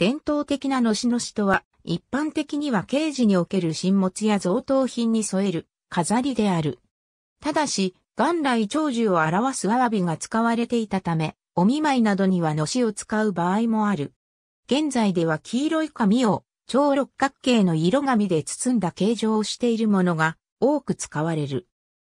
伝統的なのしのしとは、一般的には刑事における新物や贈答品に添える飾りである。ただし、元来長寿を表すアワビが使われていたため、お見舞いなどにはのしを使う場合もある。現在では黄色い紙を超六角形の色紙で包んだ形状をしているものが多く使われる。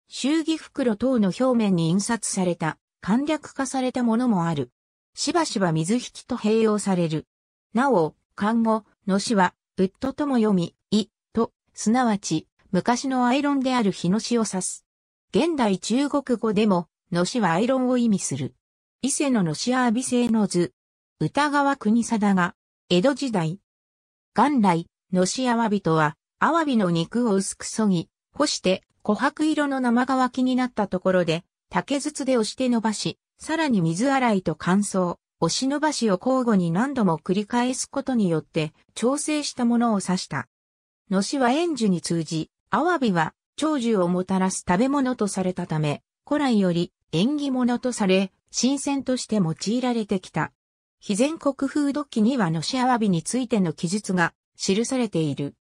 祝儀袋等の表面に印刷された、簡略化されたものもある。しばしば水引と併用される。なお、漢語のしは、うっととも読み、い、と、すなわち、昔のアイロンである日のしを指す。現代中国語でも、のしはアイロンを意味する。伊勢ののしアービ製の図。歌川国貞が、江戸時代。元来、のしアワビとは、アワビの肉を薄くそぎ、干して、琥珀色の生乾きになったところで、竹筒で押して伸ばし、さらに水洗いと乾燥、押し伸ばしを交互に何度も繰り返すことによって調整したものを指した。のしは円樹に通じ、アワビは長寿をもたらす食べ物とされたため、古来より縁起物とされ、新鮮として用いられてきた。非全国風土記にはのしアワビについての記述が記されている。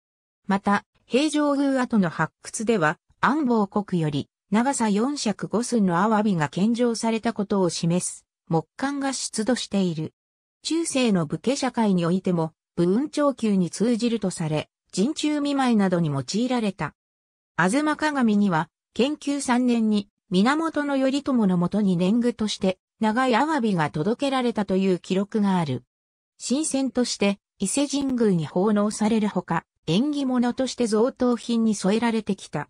また、平城宮跡の発掘では、安房国より長さ4尺5寸のアワビが献上されたことを示す木管が出土している。中世の武家社会においても、武運長級に通じるとされ、人中見舞いなどに用いられた。あずま鏡には、研究3年に、源頼朝のもとに年貢として、長いアワビが届けられたという記録がある。新鮮として、伊勢神宮に奉納されるほか、縁起物として贈答品に添えられてきた。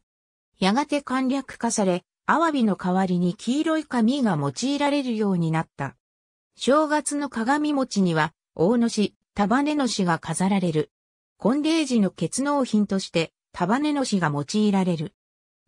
やがて簡略化され、アワビの代わりに黄色い紙が用いられるようになった。正月の鏡餅には、大野市、束ねの市が飾られる。婚礼時の結納品として、束ねの市が用いられる。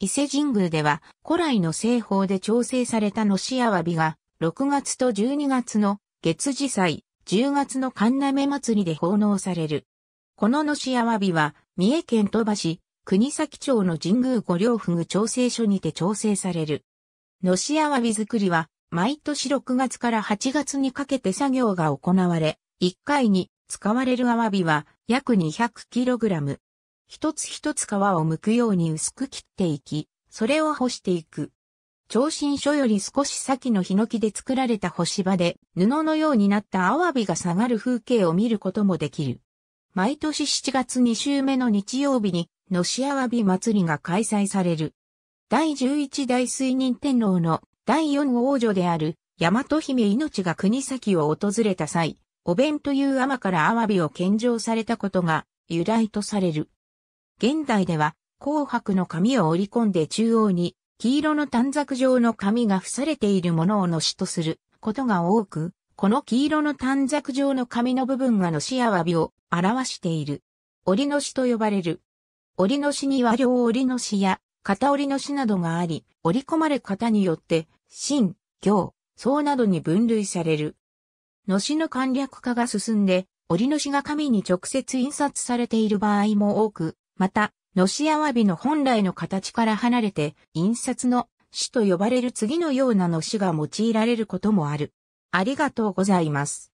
伊勢神宮では、古来の製法で調整されたのしアワビが、6月と12月の月次祭、10月の神鍋祭りで奉納される。こののしアワビは、三重県鳥羽市、国崎町の神宮五稜府具調整所にて調整される。のしあわび作りは、毎年6月から8月にかけて作業が行われ、1回に使われるあわびは約 200kg。一つ一つ皮を剥くように薄く切っていき、それを干していく。長身所より少し先のヒノキで作られた干し場で布のようになったアワビが下がる風景を見ることもできる。毎年7月2週目の日曜日に、のしあわび祭りが開催される。第11代水任天皇の第4王女である、大和姫命が国崎を訪れた際、お弁という天からアワビを献上されたことが由来とされる。現代では紅白の紙を織り込んで中央に黄色の短冊状の紙が付されているものをのしとすることが多く、この黄色の短冊状の紙の部分がのしあわびを表している。折の詩と呼ばれる。折の詩には両折の詩や片折の詩などがあり、折り込まれ方によって、真、行、僧などに分類される。のしの簡略化が進んで、折の詩が紙に直接印刷されている場合も多く、また、のしあわびの本来の形から離れて、印刷の詩と呼ばれる次のようなのしが用いられることもある。ありがとうございます。